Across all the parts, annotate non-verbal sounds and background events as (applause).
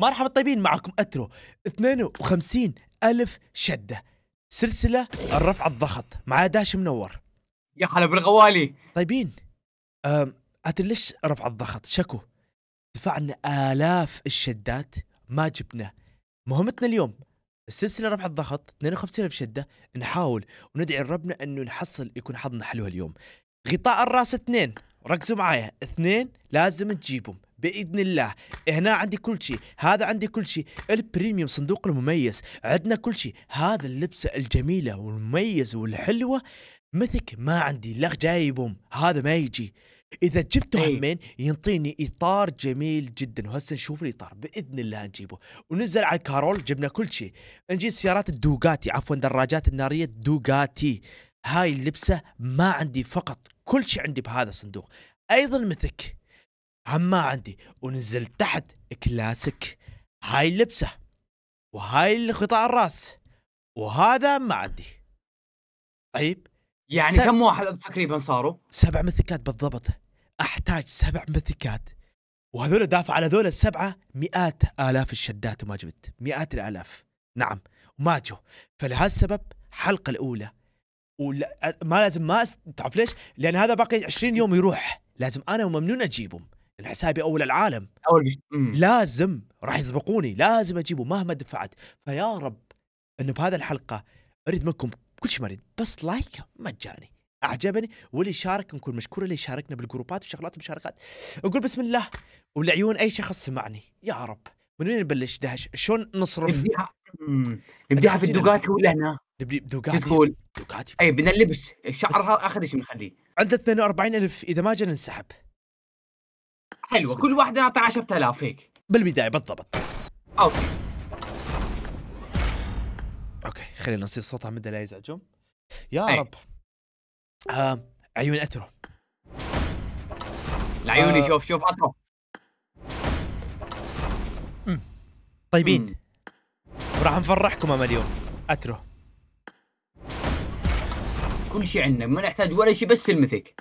مرحبا طيبين معكم أترو 52 ألف شدة سلسلة الرفع الضغط مع داش منور يا هلا بالغوالي طيبين أترو ليش رفع الضغط شكو دفعنا آلاف الشدات ما جبنا مهمتنا اليوم السلسلة رفع الضغط 52 ألف شدة نحاول وندعي ربنا أنه نحصل يكون حظنا حلو اليوم غطاء الراس اثنين ركزوا معايا اثنين لازم تجيبهم باذن الله هنا عندي كل شيء هذا عندي كل شيء البريميوم صندوق المميز عندنا كل شيء هذا اللبسه الجميله والمميزه والحلوه مثك ما عندي لا جايبهم هذا ما يجي اذا جبته إيه. همين ينطيني اطار جميل جدا وهسه نشوف الاطار باذن الله نجيبه ونزل على الكارول جبنا كل شيء نجي سيارات الدوغاتي عفوا دراجات الناريه الدوغاتي هاي اللبسه ما عندي فقط كل شيء عندي بهذا الصندوق ايضا مثك عما عندي ونزلت تحت كلاسيك هاي اللبسه وهاي قطع الراس وهذا ما عندي طيب يعني سب... كم واحد تقريبا صاروا؟ سبع مثكات بالضبط احتاج سبع مثكات وهذول دافع على هذول السبعه مئات الاف الشدات وما جبت مئات الالاف نعم وما جو فلهذا السبب الحلقه الاولى ولا ما لازم ما أس... تعرف ليش؟ لان هذا باقي 20 يوم يروح لازم انا وممنون اجيبهم الحسابي اول العالم اول لازم راح يسبقوني لازم اجيبه مهما دفعت فيا رب انه بهذا الحلقه اريد منكم كل شيء ما اريد بس لايك مجاني اعجبني واللي شارك نكون مشكور اللي شاركنا بالجروبات وشغلات المشاركات نقول بسم الله ولعيون اي شخص سمعني يا رب من وين نبلش دهش شلون نصرف نبديها في الدوقات ولا هنا نبدي بدوقات تقول اي بدنا اللبس الشعر هذا اخر شيء بنخليه عندنا 42 الف اذا ما جاء ننسحب حلوه كل واحده نعطي 10000 هيك بالبدايه بالضبط اوكي اوكي خلينا نصير الصوت عمد لا يزعجهم يا أي. رب آه عيون اترو لعيوني آه. شوف شوف اترو مم. طيبين مم. وراح نفرحكم اما اليوم اترو كل شيء عندنا ما نحتاج ولا شيء بس المثك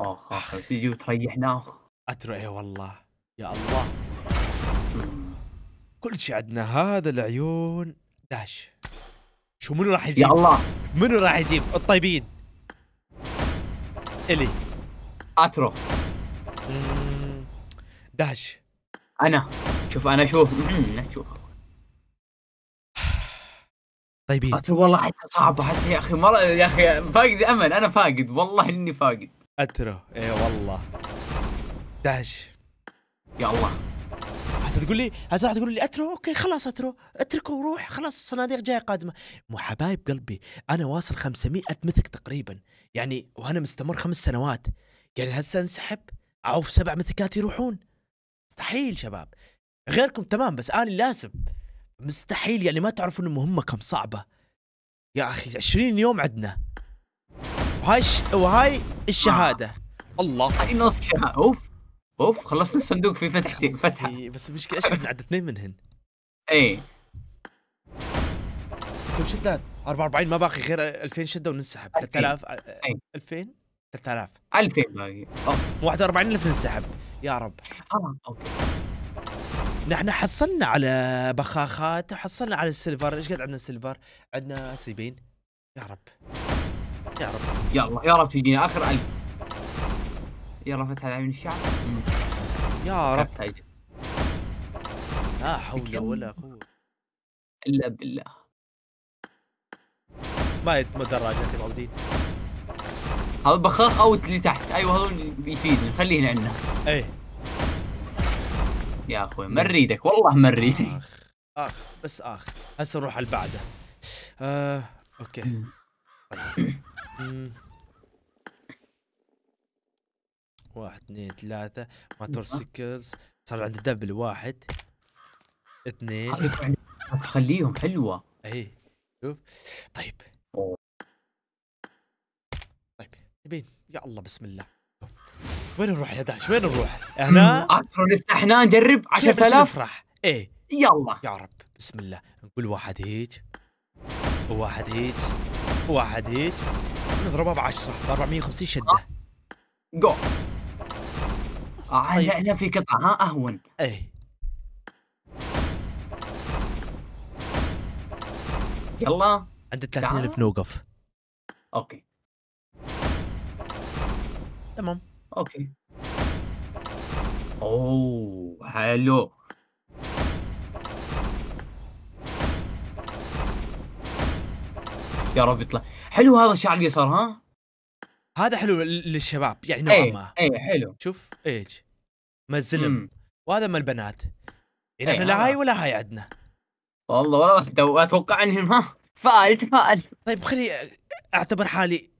آه، اخ تجي وتريحنا أترى اي والله يا الله كل شيء عندنا هذا العيون داش شو منو راح يجيب؟ يا الله منو راح يجيب؟ الطيبين الي اترو داش انا شوف انا شوف شوف طيبين اترو والله حتى صعبه حتى يا اخي مره يا اخي فاقد امل انا فاقد والله اني فاقد اترو اي والله يا يلا هسه تقول لي هسه راح تقول لي اترو اوكي خلاص اترو اتركه وروح خلاص الصناديق جايه قادمه مو حبايب قلبي انا واصل 500 متك تقريبا يعني وانا مستمر خمس سنوات يعني هسه انسحب اعوف سبع متكات يروحون مستحيل شباب غيركم تمام بس انا لازم مستحيل يعني ما تعرفون المهمه كم صعبه يا اخي 20 يوم عندنا وهاي وهاي آه. الشهاده الله اوف اوف خلصنا الصندوق في فتحتين فتحه بس المشكله ايش عدد اثنين منهن اي كم شدات؟ 44 ما باقي غير 2000 شده وننسحب 3000 2000 3000 2000 باقي 41000 ننسحب يا رب اه اوكي نحن حصلنا على بخاخات وحصلنا على السيلفر ايش قد عندنا سيلفر عندنا سيبين يا رب يا رب يلا يا رب تجينا اخر 1000 يلا فتح العين الشعب يا رب لا حول ولا قوة الا بالله ما يتم دراجة يا معودين هذا بخاخ اوت اللي تحت ايوه هذول بيفيدنا خليهن عندنا ايه يا اخوي ما نريدك والله ما نريدك اخ اخ بس اخ هسه نروح على اللي بعده آه، اوكي طيب واحد اثنين ثلاثة ماتور سيكلز صار عندي دبل واحد اثنين تخليهم حلوة اي شوف طيب طيب يبين يا الله بسم الله وين نروح يا داش وين نروح؟ هنا 10 نفتح هنا نجرب 10000 نفرح ايه يلا يا رب بسم الله نقول واحد هيك وواحد هيك وواحد هيك نضربها ب 10 ب 450 شده جو آه. آه طيب. لا لا في قطعة ها اهون ايه يلا عندك 30000 نوقف اوكي تمام اوكي اوه حلو يا رب يطلع حلو هذا الشعر اليسار ها هذا حلو للشباب يعني نوعا ايه ما اي حلو شوف ايج ما الزلم وهذا ما البنات يعني إيه، احنا لا آه. هاي ولا هاي عندنا والله والله اتوقع انهم ها تفائل تفائل طيب خلي اعتبر حالي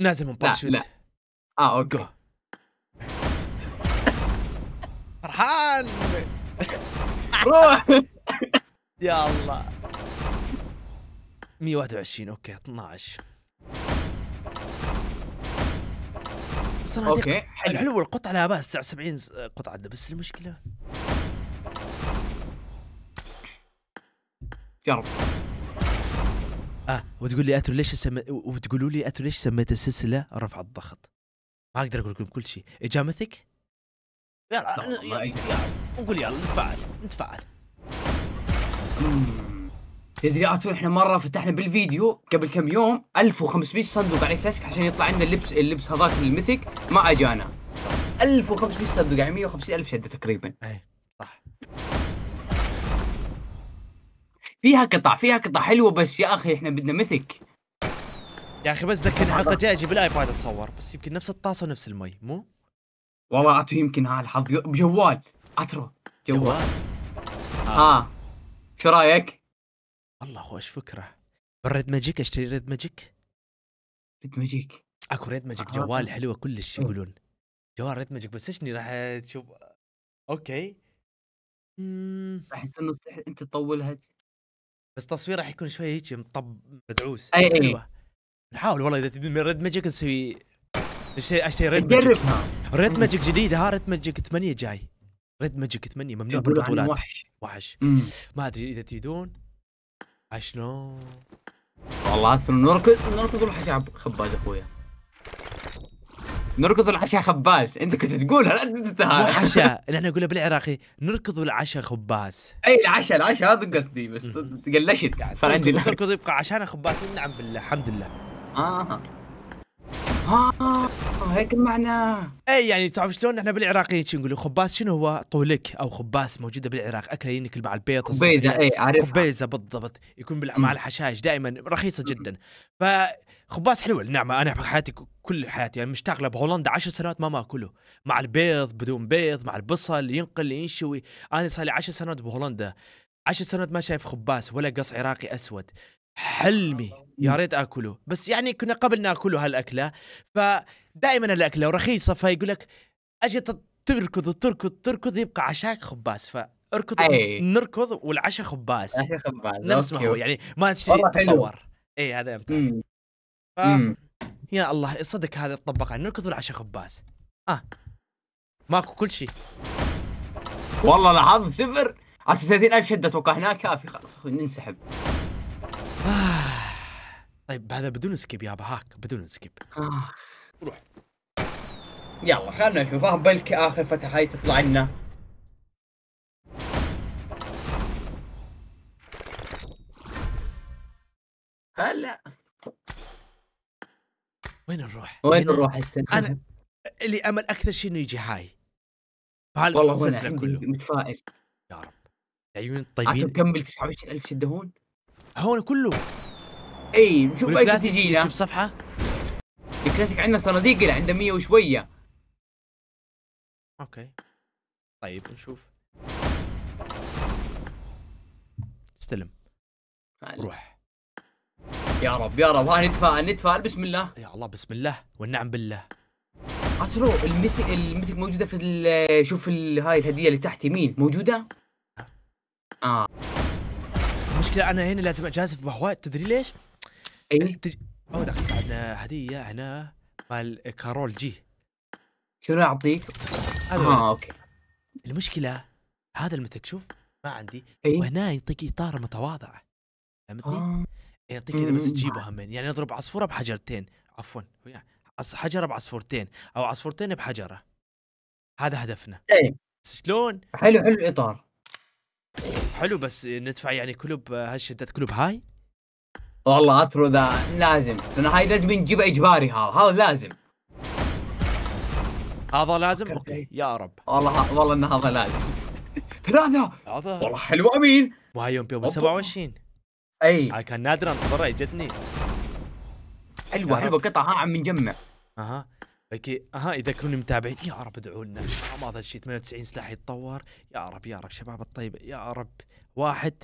نازل من باراشوت لا, لا اه اوكي فرحان روح (laughs) يا الله 121 اوكي 12 صناديق اوكي حلو الحلو القطعه لا باس 79 قطعه عندنا بس المشكله يا رب اه وتقول لي اتر ليش سم... وتقولوا لي اتر ليش سميت السلسله رفع الضغط ما اقدر اقول لكم كل شيء اجامتك يلا نقول إيه. يلا نتفاعل نتفاعل تدري اتو احنا مره فتحنا بالفيديو قبل كم يوم 1500 صندوق على كلاسيك عشان يطلع عندنا اللبس اللبس هذاك الميثيك ما اجانا 1500 صندوق يعني 150 الف شده تقريبا اي صح فيها قطع فيها قطع حلوه بس يا اخي احنا بدنا ميثيك يا اخي بس ذكرني الحلقه الجايه اجيب الايباد اتصور بس يمكن نفس الطاسه ونفس المي مو؟ والله اتو يمكن ها الحظ جوال اترو جوال, آه. ها شو رايك؟ الله والله ايش فكره بالريد ماجيك اشتري ريد ماجيك ريد ماجيك اكو ريد ماجيك جوال حلوه كلش إيه. يقولون جوال ريد ماجيك بس اشني راح تشوف اوكي احس انه انت تطولها بس تصوير راح يكون شوي هيك مطب مدعوس اي اي نحاول والله اذا تبي من ريد ماجيك نسوي اشتري اشتري ريد ماجيك جربها ريد ماجيك جديده ها ريد ماجيك 8 جاي ريد ماجيك 8 ممنوع بالبطولات وحش وحش ما ادري اذا تريدون آه، شلون؟ والله نركض نركض الحشا خباز اخويا نركض العشاء خباز انت كنت تقولها لا تنتهى العشاء عشاء نحن نقولها بالعراقي نركض العشاء خباز اي العشاء العشاء هذا قصدي بس تقلشت صار عندي تركض يبقى عشان خباز نعم بالله الحمد لله اها آه. هيك معناه اي يعني تعرف شلون احنا بالعراقيين شو نقولوا خباز شنو هو طولك او خباز موجوده بالعراق اكله ينكل يعني مع البيض خبيزه اي عارف خبيزه بالضبط يكون مع الحشائش دائما رخيصه جدا فخباز حلوه نعم انا حياتي كل حياتي يعني مشتغله بهولندا عشر سنوات ما ماكله مع البيض بدون بيض مع البصل ينقل ينشوي انا صار لي 10 سنوات بهولندا عشر سنوات ما شايف خباز ولا قص عراقي اسود حلمي يا ريت اكله بس يعني كنا قبل ناكله هالاكله فدائما الاكله رخيصه فيقول لك اجي تركض تركض تركض يبقى عشاك خباز ف اركض إيه. نركض والعشاء خباز خباز نفس ما هو يعني ما تطور اي هذا امتى ف... يا الله صدق هذا تطبق نركض والعشاء خباز اه ماكو كل شيء والله العظيم صفر 30000 شده اتوقع هناك كافي آه، خلاص ننسحب طيب هذا بدون سكيب يابا هاك بدون سكيب آه. روح يلا خلنا نشوف آه، بلكي اخر فتحه هاي تطلع لنا هلا وين نروح؟ وين نروح انا اللي امل اكثر شيء انه يجي هاي والله انا كله متفائل يا رب العيون الطيبين كمل 29000 هون هون كله اي نشوف ايش تجينا نشوف صفحه الكلاسيك عندنا صناديق اللي عنده 100 وشويه اوكي طيب نشوف استلم روح يا رب يا رب ها نتفائل نتفائل بسم الله يا الله بسم الله والنعم بالله اترو المثل المثل موجوده في شوف هاي الهديه اللي تحت يمين موجوده اه المشكله انا هنا لازم اجازف بهواء تدري ليش؟ اي او دخلت عندنا هديه هنا مال كارول جي شنو اعطيك؟ اه اوكي المشكله هذا المثل شوف ما عندي أي؟ وهنا يعطيك اطار متواضع فهمتني؟ آه. يعطيك كذا بس تجيبه همين يعني اضرب عصفوره بحجرتين عفوا يعني حجره بعصفورتين او عصفورتين بحجره هذا هدفنا ايه شلون؟ حلو حلو الاطار حلو بس ندفع يعني كلوب هالشدات كلوب هاي والله اترو ذا لازم لان هاي لازم نجيب اجباري هذا هذا لازم هذا لازم اوكي يا رب والله والله ان هذا لازم ثلاثة والله حلو امين وهاي يوم بيوم 27 اي هاي كان نادرا انتظرها اجتني حلوة حلوة قطعة ها عم نجمع اها اوكي اها اذا كنتم متابعين يا رب ادعوا لنا ما هذا الشيء 98 سلاح يتطور يا رب يا رب شباب الطيبة يا رب واحد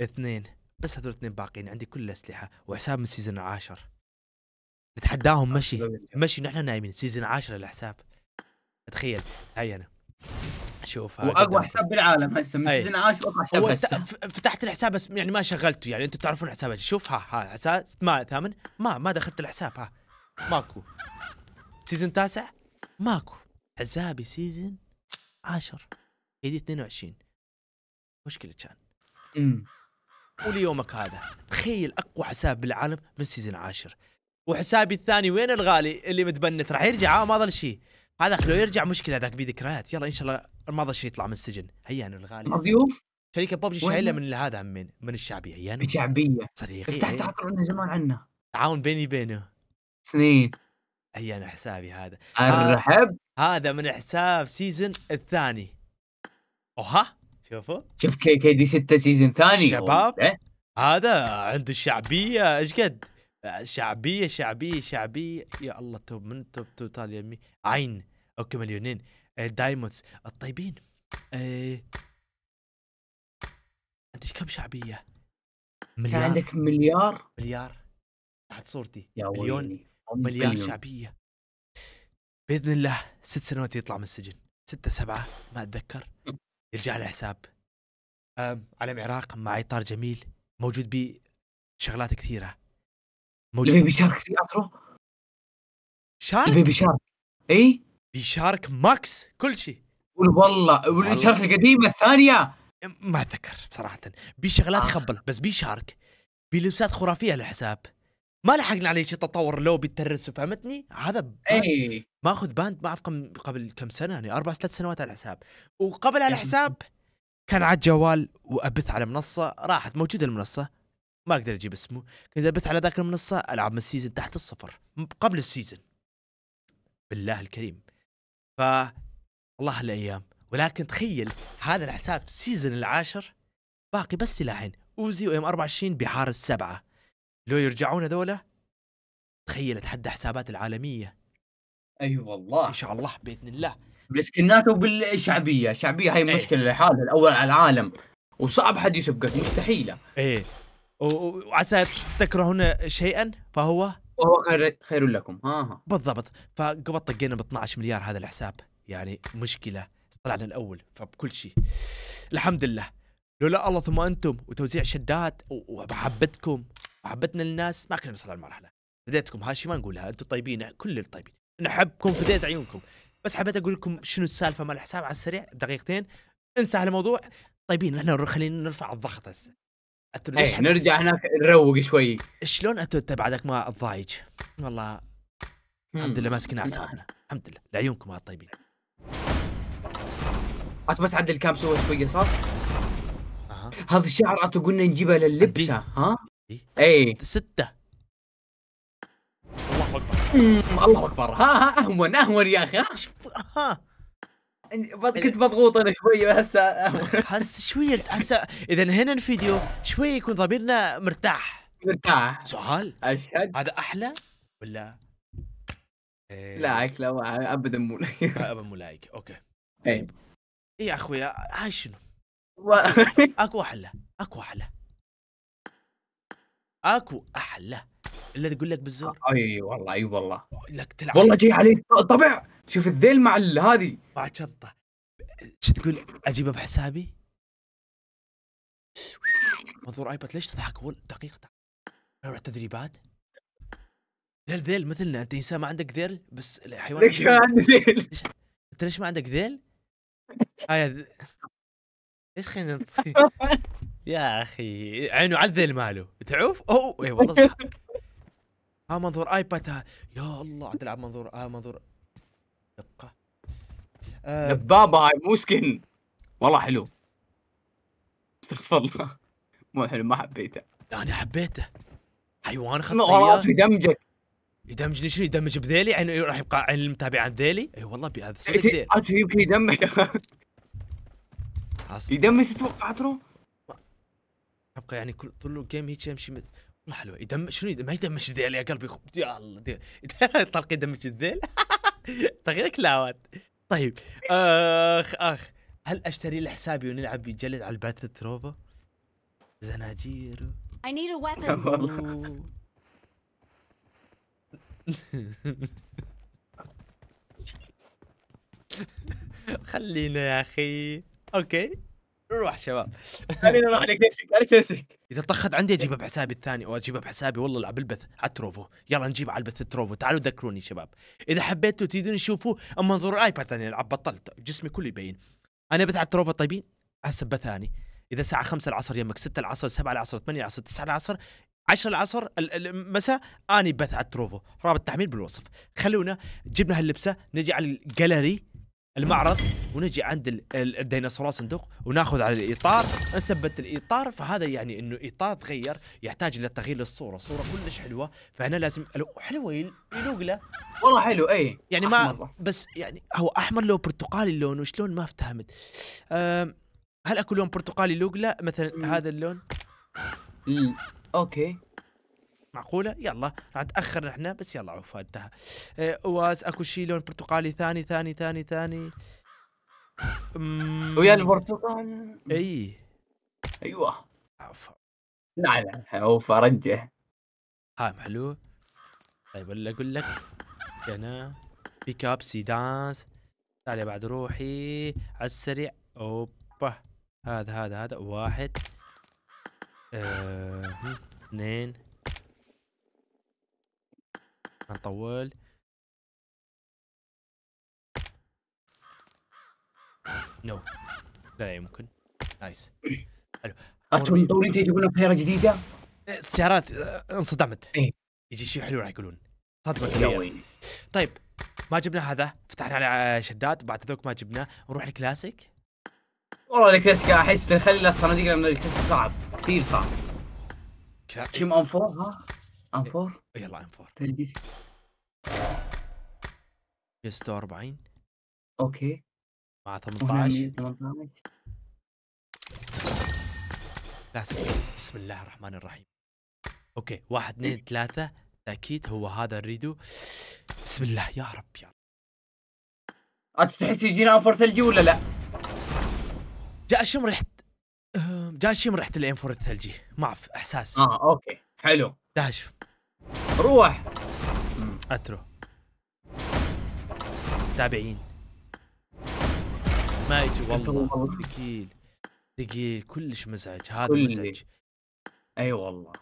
اثنين بس هذول اثنين باقيين عندي كل الاسلحه وحساب من سيزون العاشر نتحداهم مشي مشي نحن نايمين سيزون عاشر الحساب تخيل هاي انا شوف واقوى حساب بالعالم هسه من سيزون عاشر اقوى حساب هسه فتحت الحساب بس يعني ما شغلته يعني انتم تعرفون حسابات شوف ها ها حساب ما ثامن ما ما دخلت الحساب ها ماكو سيزون تاسع ماكو حسابي سيزون عاشر هي 22 مشكله كان وليومك هذا تخيل اقوى حساب بالعالم من سيزون عاشر وحسابي الثاني وين الغالي اللي متبنت راح يرجع آه، ما ظل شيء هذا لو يرجع مشكله ذاك بذكريات ذكريات يلا ان شاء الله ما ظل شيء يطلع من السجن انا الغالي مضيوف شركه ببجي شايله من هذا من من الشعبيه هيان الشعبيه صديقي افتح تعطر عندنا زمان عنا تعاون بيني بينه اثنين انا حسابي هذا ارحب هذا من حساب سيزن الثاني اوها شوفوا شوف كي كي دي 6 سيزون ثاني شباب إيه؟ هذا عنده شعبيه ايش قد شعبيه شعبيه شعبيه يا الله توب من توب توتال يمي عين اوكي مليونين إيه، دايموندز الطيبين ايه عندك كم شعبيه؟ مليار عندك مليار مليار تحت صورتي يا مليون مليار مليون. شعبيه باذن الله ست سنوات يطلع من السجن ستة سبعة ما اتذكر (laughs) يرجع له حساب علم عراق مع اطار جميل موجود ب شغلات كثيره موجود البيبي شارك في اثره شارك البيبي شارك اي بيشارك ماكس كل شيء والله والشارك القديمه الثانيه ما اتذكر صراحه بيشغلات آه. خبله بس بيشارك بلبسات خرافيه لحساب ما لحقنا عليه شيء تطور لوبي الترس فهمتني؟ هذا باند أي. ماخذ باند ما اعرف قبل كم سنه يعني اربع ثلاث سنوات على الحساب وقبل على إيه. الحساب كان على الجوال وابث على منصه راحت موجوده المنصه ما اقدر اجيب اسمه كنت ابث على ذاك المنصه العب من السيزون تحت الصفر قبل السيزون بالله الكريم ف الله الايام ولكن تخيل هذا الحساب السيزون العاشر باقي بس سلاحين اوزي وام 24 بحارس سبعه لو يرجعون هذول تخيل اتحدى حسابات العالميه اي أيوة والله ان شاء الله باذن الله مسكناته بالشعبيه الشعبيه هاي أيه. مشكله لحالها الاول على العالم وصعب حد يسبقك مستحيله ايه وعسى تكرهون شيئا فهو وهو خير خير لكم ها ها بالضبط فقبل طقينا ب 12 مليار هذا الحساب يعني مشكله طلعنا الاول فبكل شيء الحمد لله لولا الله ثم انتم وتوزيع شدات ومحبتكم محبتنا للناس ما كنا نصل للمرحله فديتكم هاشي ما نقولها انتم طيبين كل الطيبين نحبكم فديت عيونكم بس حبيت اقول لكم شنو السالفه مال الحساب على السريع دقيقتين انسى هالموضوع طيبين احنا خلينا نرفع الضغط هسه ايه نرجع هناك نروق شوي شلون انت بعدك ما تضايج والله الحمد لله ماسكين نعم. اعصابنا الحمد لله لعيونكم هاد الطيبين عاد بس عدل كام سوى شويه صار؟ هذا الشعر عاد قلنا نجيبه لللبسه ها؟ اي إيه. ستة الله اكبر الله اكبر ها ها اهون اهون يا اخي ها كنت إيه. مضغوط انا شوي بس هسه شويه هسه اذا هنا الفيديو شوي يكون ضميرنا مرتاح مرتاح سؤال اشهد هذا احلى ولا إيه. لا لا ابدا مو لايك ابدا مو لايك اوكي اي طيب. يا اخوي هاي شنو؟ اكو احلى اكو احلى اكو احلى الا تقول لك بالزور اي والله اي والله لك تلعب والله جاي عليك طبع شوف الذيل مع هذه مع شطه شو تقول اجيبه بحسابي؟ منظور ايباد ليش تضحكون؟ دقيقه نروح تدريبات ذيل ذيل مثلنا انت انسان ما عندك ذيل بس الحيوان ليش ما عندي ذيل؟ انت ليش ما عندك ذيل؟ هاي ايش خلينا نصير (laughs) يا اخي عينه على الذيل ماله تعوف اوه اي والله صح (laughs) ها منظور ايباد يا الله عاد تلعب منظور ها منظور دقه دبابه آه. هاي مو سكن والله حلو استغفر الله مو حلو ما حبيته انا حبيته حيوان خطير خطيه يدمجك يدمجني شنو يدمج بذيلي يعني راح يبقى عين المتابع عن ذيلي اي والله بهذا صدق يمكن يدمج (laughs) يدمج تتوقع ترو ابقى يعني كل طول الجيم هيك يمشي امشي والله حلوه يدم شنو يدم ما يدمج الذيل يا قلبي يا الله (laughs) طلق يدمج الذيل تغيير (laughs) كلاوات طيب اخ اخ هل اشتري له حسابي ونلعب بجلد على الباتل تروفا؟ زناجير I need a weapon (laughs) خلينا يا اخي اوكي روح شباب خلينا نروح على لكلاسيك اذا طخت عندي اجيبها بحسابي الثاني او بحسابي والله العب البث على التروفو يلا نجيب على البث التروفو تعالوا ذكروني شباب اذا حبيتوا تريدون تشوفوا منظور الايباد ثاني العب بطلت جسمي كله يبين انا بث على التروفو طيبين هسه ثاني اذا الساعه 5 العصر يمك 6 العصر 7 العصر 8 العصر 9 العصر 10 العصر المساء اني بث على التروفو رابط التحميل بالوصف خلونا جبنا هاللبسه نجي على الجاليري المعرض ونجي عند الديناصورات صندوق وناخذ على الاطار نثبت الاطار فهذا يعني انه اطار تغير يحتاج الى تغيير للصوره صوره كلش حلوه فهنا لازم حلوه يلوق له والله حلو اي يعني ما بس يعني هو احمر لو برتقالي اللون وشلون ما افتهمت هل اكو لون برتقالي يلوق له مثلا هذا اللون امم اوكي معقوله يلا راح نتاخر احنا بس يلا عوفا انتهى إيه، واز اكو شي لون برتقالي ثاني ثاني ثاني ثاني ويا البرتقال اي ايوه عوفا لا لا عوفا رجه هاي حلو طيب ولا اقول لك انا بيك اب سيدانس تعال بعد روحي على السريع اوبا هذا هذا هذا واحد آه، اثنين آه. نطول نو لا يمكن نايس حلو عرفتوا مطولين يجيبون لك سياره جديده السيارات إيه، آه، انصدمت إيه. يجي شيء حلو راح يقولون صدمة طيب ما جبنا هذا فتحنا على شداد بعد ذوك ما جبناه نروح الكلاسيك والله الكلاسيك احس نخلي الصناديق لان الكلاسيك صعب كثير صعب كلاسيك ام 4 ها ام 4 يلا ام 4 بيس 46 اوكي مع 18 18 بسم الله الرحمن الرحيم اوكي 1 2 3 تأكيد هو هذا الريدو بسم الله يا رب يا رب انت تحس يجينا ام 4 ثلجي ولا لا؟ جاء شم ريحة جاء شم ريحة 4 الثلجي ما اعرف احساس اه اوكي حلو داش روح اترو تابعين ما يجي والله ثقيل ثقيل كلش مزعج هذا كل مزعج اي أيوة والله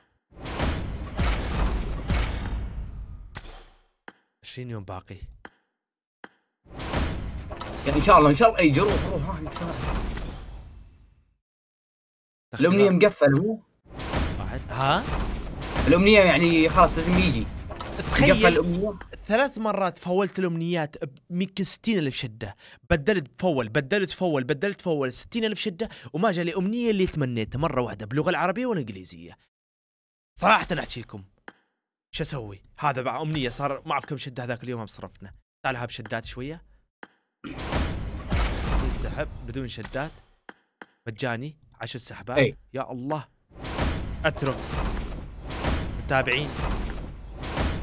20 يوم باقي يعني ان شاء الله ان شاء الله اي جروح روح الامنيه مقفل هو ها الامنيه يعني خلاص لازم يجي تخيل ثلاث مرات فولت الامنيات يمكن 60000 شده بدلت فول بدلت فول بدلت فول 60000 شده وما جاء لي امنيه اللي تمنيتها مره واحده باللغه العربيه والانجليزيه صراحه لكم شو اسوي هذا بقى امنيه صار ما اعرف كم شده هذاك اليوم صرفنا تعالها بشدات شويه السحب بدون شدات مجاني عشر سحبات يا الله اترك تابعين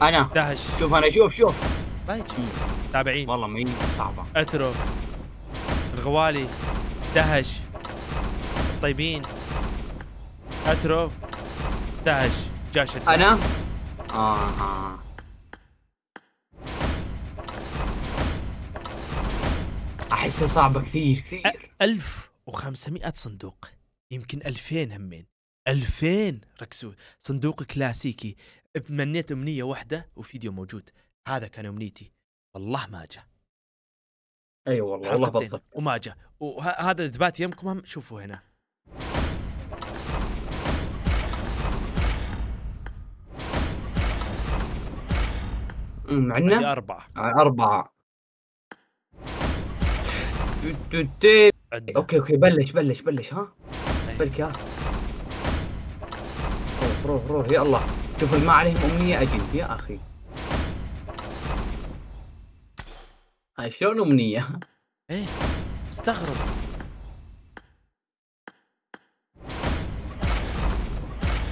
انا دهش شوف انا شوف شوف ما تابعين والله مين صعبه اترو الغوالي دهش الطيبين اترو دهش جاشة انا آه. احسها صعبه كثير كثير 1500 صندوق يمكن 2000 همين 2000 ركزوا صندوق كلاسيكي تمنيت امنيه واحده وفيديو موجود هذا كان امنيتي والله ما جاء اي أيوة والله والله بالضبط وما جاء وهذا اثبات يمكم هم شوفوا هنا معنا أربعة آه، أربعة اوكي اوكي بلش بلش بلش ها بلك يا روح روح يا الله شوف ما عليهم امنيه اجل يا اخي هاي شلون امنيه؟ ايه استغرب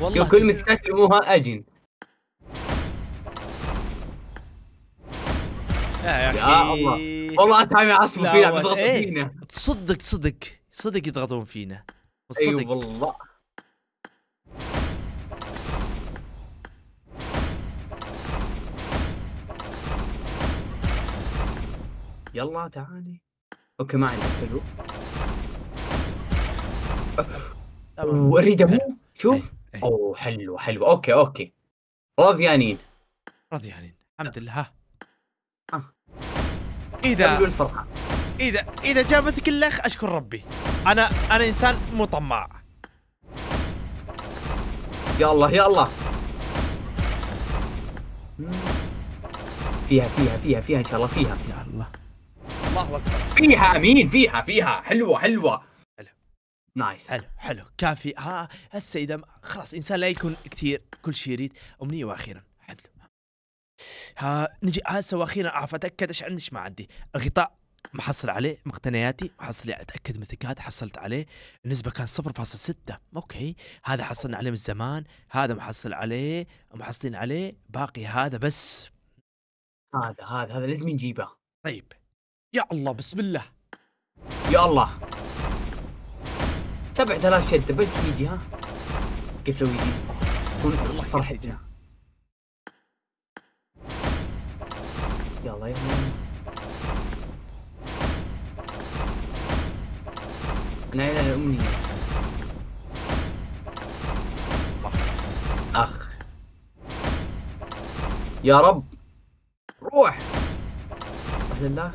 والله كل مسكات يرموها اجن يا اخي يا الله والله تايم يعصبوا إيه. فينا بيضغطوا فينا تصدق تصدق صدق يضغطون فينا أيوة والصدق والله يلا تعالي اوكي ما عليك حلو وريد ابوه شوف اوه حلو حلو اوكي اوكي راضيانين راضيانين الحمد لله ها آه. اذا الفرحه اذا اذا جابتك الاخ اشكر ربي انا انا انسان مو طماع يا الله يا الله فيها فيها فيها فيها ان شاء الله فيها, فيها الله اكبر فيها امين فيها فيها حلوه حلوه حلو نايس حلو حلو كافي ها هسه اذا خلاص انسان لا يكون كثير كل شيء يريد امنيه واخيرا حلو ها نجي هسه واخيرا اعرف اتاكد ايش عندي ايش ما عندي الغطاء محصل عليه مقتنياتي محصل اتاكد من الثقات حصلت عليه النسبه كان 0.6 اوكي هذا حصلنا عليه من زمان هذا محصل عليه محصلين عليه باقي هذا بس هذا هذا هذا لازم نجيبه طيب يا الله بسم الله يا الله سبع ثلاث شده بس يجي ها كيف لو يجي والله فرحتنا يا الله يا الله انا الى الامنيه اخ يا رب روح الحمد لله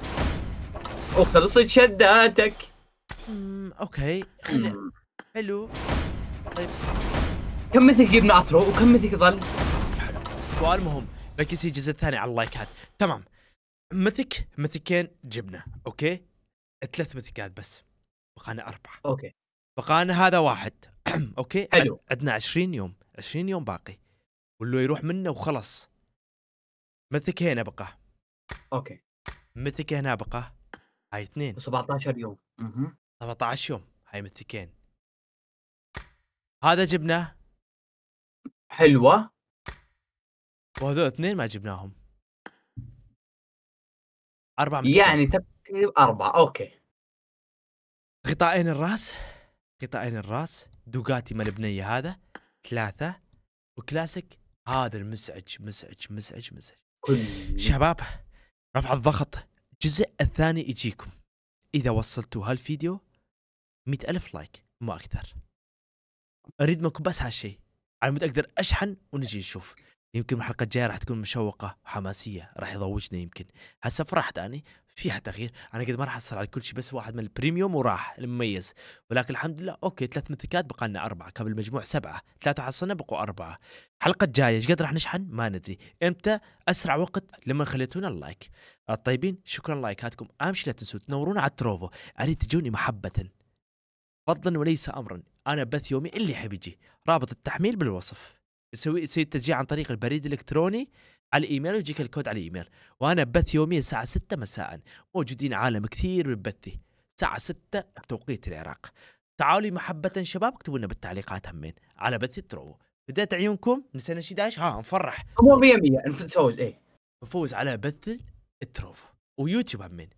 وخلصت شداتك اوكي حلو طيب كم مثلك جبنا اترو وكم مثلك ظل؟ سؤال مهم بكيسي الجزء الثاني على اللايكات تمام مثك مثكين جبنا اوكي ثلاث مثكات بس بقانا اربعه اوكي بقانا هذا واحد (clears throat) اوكي حلو عندنا 20 يوم 20 يوم باقي واللي يروح منه وخلص مثك هنا بقى اوكي مثك هنا بقى هاي اثنين و17 يوم اها 17 يوم هاي متكين هذا جبناه حلوه وهذول اثنين ما جبناهم اربعه متكين. يعني تقريبا اربعه اوكي غطائين الراس غطائين الراس دوغاتي مال بنيه هذا ثلاثة وكلاسيك هذا المزعج مزعج مزعج مزعج شباب رفع الضغط الجزء الثاني يجيكم إذا وصلتوا هالفيديو مئة ألف لايك ما أكثر أريد منكم بس هالشيء على مود أقدر أشحن ونجي نشوف يمكن الحلقة الجاية راح تكون مشوقة وحماسية راح يضوجنا يمكن هسه فرحت أني فيها تغيير انا قد ما راح احصل على كل شيء بس واحد من البريميوم وراح المميز ولكن الحمد لله اوكي ثلاث منتكات بقى لنا اربعه كان المجموع سبعه ثلاثه حصلنا بقوا اربعه الحلقه الجايه ايش قد راح نشحن ما ندري امتى اسرع وقت لما خليتونا اللايك الطيبين شكرا لايكاتكم اهم شيء لا تنسوا تنورونا على التروفو اريد تجوني محبه فضلا وليس امرا انا بث يومي اللي يحب يجي رابط التحميل بالوصف سوي تسوي التسجيل عن طريق البريد الالكتروني على الايميل ويجيك الكود على الايميل وانا بث يوميا الساعه 6 مساء موجودين عالم كثير ببثي الساعه 6 بتوقيت العراق تعالوا محبة شباب اكتبوا لنا بالتعليقات همين على بث الترو بدأت عيونكم نسينا شي داش ها نفرح مو 100 100 نفوز ايه نفوز على بث التروف ويوتيوب همين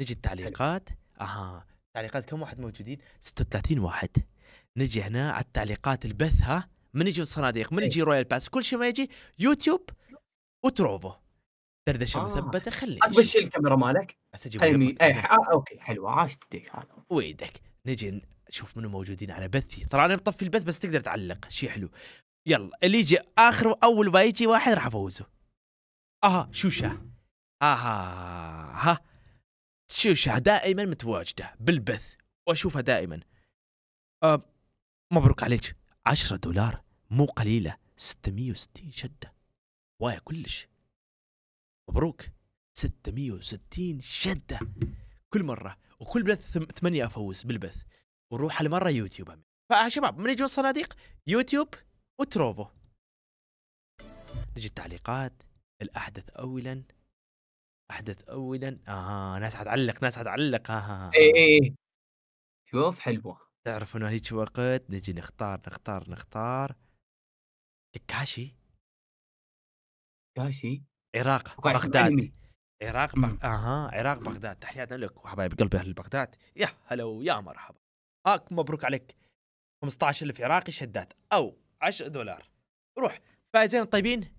نجي التعليقات اها تعليقات كم واحد موجودين 36 واحد نجي هنا على التعليقات البث ها من يجي الصناديق من يجي إيه. رويال باس كل شيء ما يجي يوتيوب وتروفو دردشه آه. مثبته خلي بس الكاميرا مالك حلمي اي آه اوكي حلوه عاشت ديك هذا ويدك نجي نشوف منو موجودين على بثي ترى انا مطفي البث بس تقدر تعلق شيء حلو يلا اللي يجي اخر اول ما يجي واحد راح افوزه اها شوشه اها ها شوشه دائما متواجده بالبث واشوفها دائما أه مبروك عليك 10 دولار مو قليله 660 شده هوايه كلش مبروك 660 شده كل مره وكل بث ثمانيه افوز بالبث وروح المره يوتيوب فشباب من يجون الصناديق يوتيوب وتروفو نجي التعليقات الاحدث اولا احدث اولا اها ناس حتعلق ناس حتعلق ها ها اي اي إيه. شوف حلوه تعرف انه هيك وقت نجي نختار نختار نختار كاشي كاشي عراق بغداد عراق بغ... امم. اها عراق امم. بغداد تحياتنا لك وحبايب قلبي اهل بغداد يا هلا ويا مرحبا هاك مبروك عليك 15000 عراقي شدات او 10 دولار روح فايزين الطيبين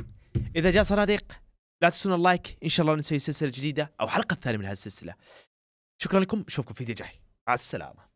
اذا جاء صناديق لا تنسون اللايك ان شاء الله نسوي سلسله جديده او حلقه ثانيه من هالسلسله شكرا لكم اشوفكم فيديو جاي مع السلامه